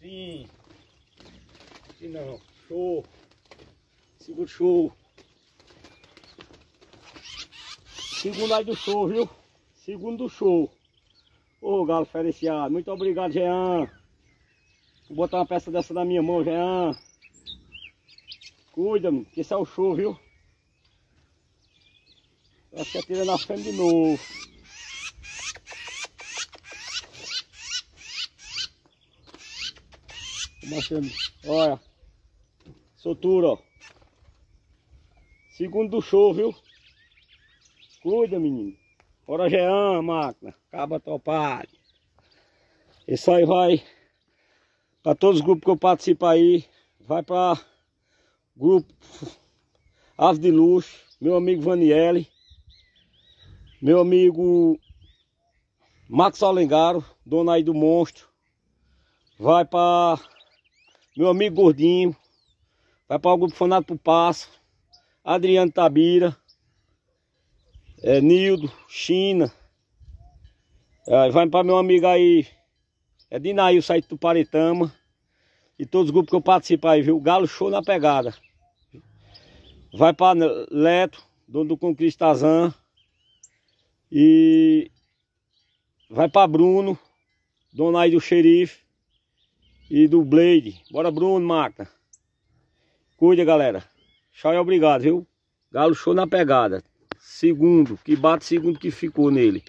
sim Agostinho não. Show. Segundo show. Segundo aí do show, viu? Segundo show. Ô, galo diferenciado. Muito obrigado, Jean. Vou botar uma peça dessa na minha mão, Jean. cuida mano. que esse é o show, viu? Acho que atira na fêmea de novo. Olha. Soltura, ó. Segundo do show, viu? Cuida, menino. Ora Jean, máquina. Caba topado. Isso aí vai para todos os grupos que eu participo aí. Vai para grupo Ave de Luxo. Meu amigo Vaniele. Meu amigo Max Alengaro, dono aí do Monstro. Vai para meu amigo Gordinho, vai para o grupo Fanato pro Passo, Adriano Tabira, é, Nildo, China, é, vai para meu amigo aí, é Dinail, saído do Paretama, e todos os grupos que eu participo aí, viu? Galo show na pegada. Vai para Leto, dono do Conquistazan, e vai para Bruno, dono aí do xerife, e do Blade. Bora, Bruno, máquina. Cuida, galera. Tchau e obrigado, viu? Galo show na pegada. Segundo, que bate segundo que ficou nele.